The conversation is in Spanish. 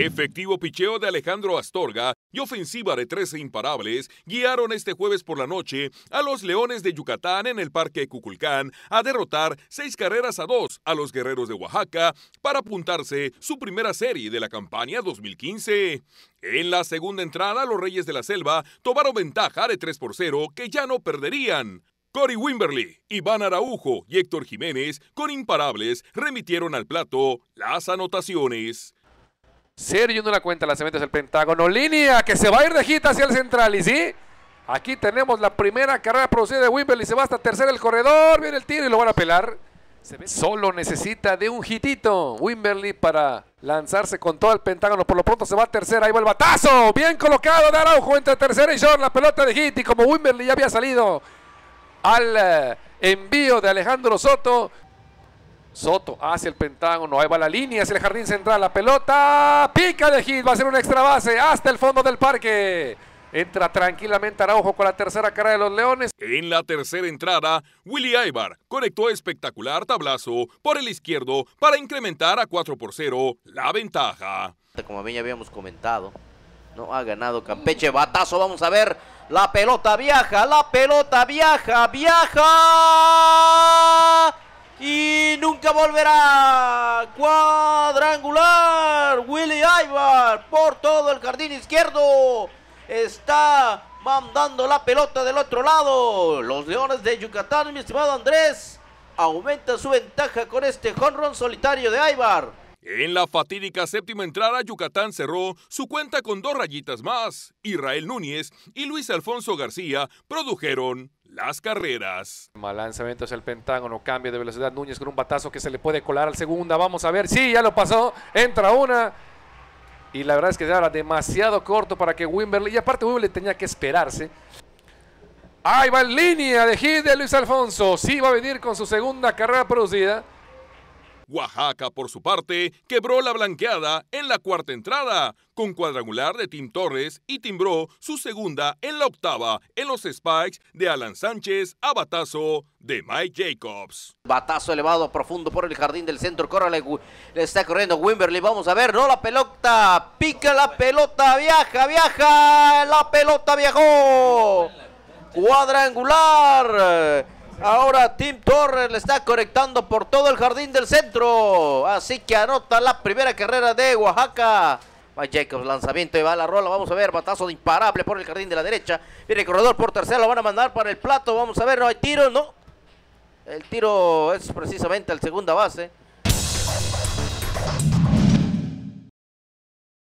Efectivo picheo de Alejandro Astorga y ofensiva de 13 imparables guiaron este jueves por la noche a los Leones de Yucatán en el Parque Cuculcán a derrotar seis carreras a dos a los Guerreros de Oaxaca para apuntarse su primera serie de la campaña 2015. En la segunda entrada, los Reyes de la Selva tomaron ventaja de 3 por 0 que ya no perderían. Cory Wimberly, Iván Araujo y Héctor Jiménez, con imparables, remitieron al plato las anotaciones. Serio no la cuenta, se es el Pentágono. Línea que se va a ir de hita hacia el central. Y sí, aquí tenemos la primera carrera producida de Wimberly. Se va hasta tercera el corredor. Viene el tiro y lo van a pelar. Solo necesita de un hitito Wimberly para lanzarse con todo el Pentágono. Por lo pronto se va a tercera. Ahí va el batazo. Bien colocado de Araujo entre tercera y short. La pelota de hit. Y como Wimberly ya había salido al eh, envío de Alejandro Soto. Soto hacia el pentágono, ahí va la línea, hacia el jardín central, la pelota, pica de hit, va a ser una extra base hasta el fondo del parque. Entra tranquilamente Araujo con la tercera cara de los Leones. En la tercera entrada, Willy Aybar conectó espectacular tablazo por el izquierdo para incrementar a 4 por 0 la ventaja. Como bien ya habíamos comentado, no ha ganado Campeche. Batazo, vamos a ver. La pelota viaja, la pelota viaja, viaja volverá. Cuadrangular. Willy Aybar por todo el jardín izquierdo. Está mandando la pelota del otro lado. Los Leones de Yucatán, mi estimado Andrés, aumenta su ventaja con este jonrón solitario de Aybar. En la fatídica séptima entrada, Yucatán cerró su cuenta con dos rayitas más. Israel Núñez y Luis Alfonso García produjeron las carreras. Mal lanzamiento hacia el pentágono, cambio de velocidad Núñez con un batazo que se le puede colar al segunda. Vamos a ver, sí, ya lo pasó, entra una. Y la verdad es que ya era demasiado corto para que Wimberley, y aparte Wimberley tenía que esperarse. Ahí va en línea de hit de Luis Alfonso. Sí, va a venir con su segunda carrera producida. Oaxaca, por su parte, quebró la blanqueada en la cuarta entrada, con cuadrangular de Tim Torres y timbró su segunda en la octava en los spikes de Alan Sánchez a batazo de Mike Jacobs. Batazo elevado profundo por el jardín del centro. corre, le está corriendo Wimberly. Vamos a ver, no la pelota. Pica la pelota, viaja, viaja. La pelota viajó. Cuadrangular Ahora Tim Torres le está conectando por todo el jardín del centro. Así que anota la primera carrera de Oaxaca. Va Jacobs, lanzamiento y va la rola. Vamos a ver, batazo de imparable por el jardín de la derecha. Viene el corredor por tercera, lo van a mandar para el plato. Vamos a ver, no hay tiro, no. El tiro es precisamente al segunda base.